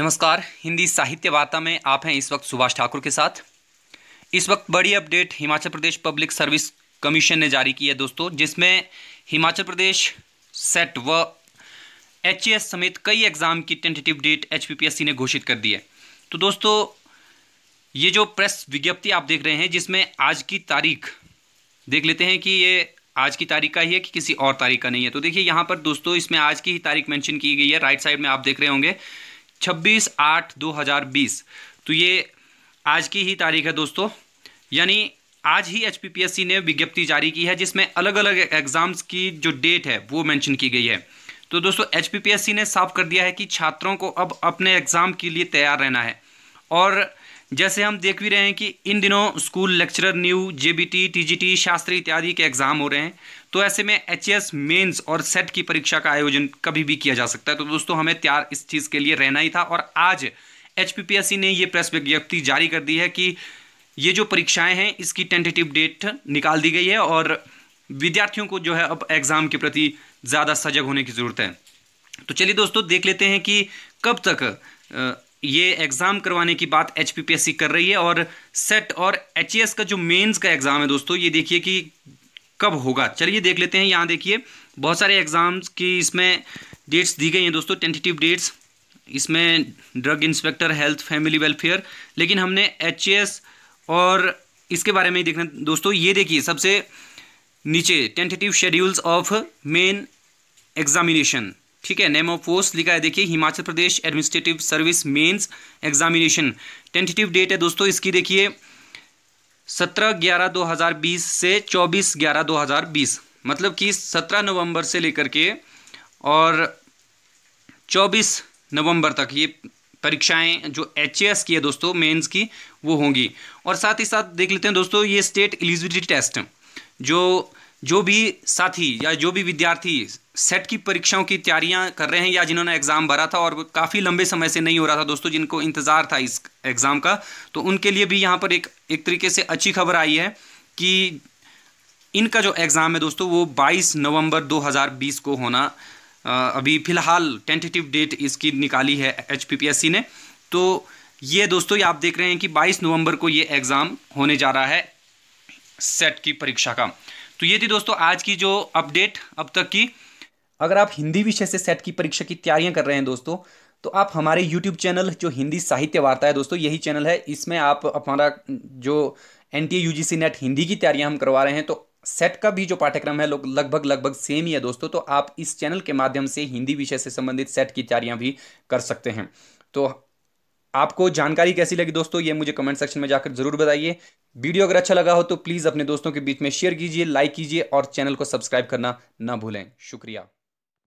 नमस्कार हिंदी साहित्य वार्ता में आप हैं इस वक्त सुभाष ठाकुर के साथ इस वक्त बड़ी update Himachal Pradesh public service commission ने जारी की है दोस्तों जिसमें हिमाचल प्रदेश सेट व एच समेत कई एग्ज़ाम की टेंटेटिव डेट एच ने घोषित कर दी है तो दोस्तों ये जो प्रेस विज्ञप्ति आप देख रहे हैं जिसमें आज की तारीख देख लेते हैं कि ये आज की तारीख का ही है कि किसी और तारीख का नहीं है तो देखिए यहाँ पर दोस्तों इसमें आज की ही तारीख मेंशन की गई है राइट साइड में आप देख रहे होंगे छब्बीस आठ दो हज़ार बीस तो ये आज की ही तारीख है दोस्तों यानी आज ही एच ने विज्ञप्ति जारी की है जिसमें अलग अलग एग्ज़ाम्स की जो डेट है वो मेंशन की गई है तो दोस्तों एच ने साफ कर दिया है कि छात्रों को अब अपने एग्ज़ाम के लिए तैयार रहना है और जैसे हम देख भी रहे हैं कि इन दिनों school lecturer new JBT TGT Shastri इत्यादि के एग्ज़ाम हो रहे हैं तो ऐसे में एच एस मेन्स और सेट की परीक्षा का आयोजन कभी भी किया जा सकता है तो दोस्तों हमें तैयार इस चीज़ के लिए रहना ही था और आज एच ने ये प्रेस विज्ञप्ति जारी कर दी है कि ये जो परीक्षाएँ हैं इसकी टेंटेटिव डेट निकाल दी गई है और विद्यार्थियों को जो है अब एग्ज़ाम के प्रति ज़्यादा सजग होने की ज़रूरत है तो चलिए दोस्तों देख लेते हैं कि कब तक ये एग्ज़ाम करवाने की बात एच कर रही है और सेट और एच e का जो मेन्स का एग्ज़ाम है दोस्तों ये देखिए कि कब होगा चलिए देख लेते हैं यहाँ देखिए बहुत सारे एग्ज़ाम्स की इसमें डेट्स दी गई हैं दोस्तों टेंटेटिव डेट्स इसमें drug inspector health family welfare लेकिन हमने एच e और इसके बारे में ही देखना दोस्तों ये देखिए सबसे नीचे tentative schedules of main examination ठीक है नेम ऑफ पोस्ट लिखा है देखिए Himachal Pradesh administrative service mains examination tentative date है दोस्तों इसकी देखिए सत्रह ग्यारह दो हज़ार बीस से चौबीस ग्यारह दो हज़ार बीस मतलब कि सत्रह नवंबर से लेकर के और चौबीस नवंबर तक ये परीक्षाएं जो एच की है दोस्तों मेंस की वो होंगी और साथ ही साथ देख लेते हैं दोस्तों ये स्टेट एलिजिबिलिटी टेस्ट जो जो भी साथी या जो भी विद्यार्थी सेट की परीक्षाओं की तैयारियां कर रहे हैं या जिन्होंने एग्ज़ाम भरा था और काफ़ी लंबे समय से नहीं हो रहा था दोस्तों जिनको इंतज़ार था इस एग्ज़ाम का तो उनके लिए भी यहाँ पर एक एक तरीके से अच्छी खबर आई है कि इनका जो एग्ज़ाम है दोस्तों वो 22 नवंबर 2020 को होना अभी फ़िलहाल टेंटेटिव डेट इसकी निकाली है एच ने तो ये दोस्तों ये आप देख रहे हैं कि बाईस नवम्बर को ये एग्ज़ाम होने जा रहा है सेट की परीक्षा का तो ये थी दोस्तों आज की जो अपडेट अब तक की अगर आप हिंदी विषय से सेट की परीक्षा की तैयारियां कर रहे हैं दोस्तों तो आप हमारे YouTube चैनल जो हिंदी साहित्य वार्ता है दोस्तों यही चैनल है इसमें आप हमारा जो N T U NET Hindi की तैयारियां हम करवा रहे हैं तो सेट का भी जो पाठ्यक्रम है लोग लगभग लगभग सेम ही है दोस्तों तो आप इस चैनल के माध्यम से हिंदी विषय से संबंधित सेट की तैयारियां भी कर सकते हैं तो आपको जानकारी कैसी लगी दोस्तों ये मुझे कमेंट सेक्शन में जाकर जरूर बताइए वीडियो अगर अच्छा लगा हो तो प्लीज़ अपने दोस्तों के बीच में शेयर कीजिए लाइक कीजिए और चैनल को सब्सक्राइब करना ना भूलें शुक्रिया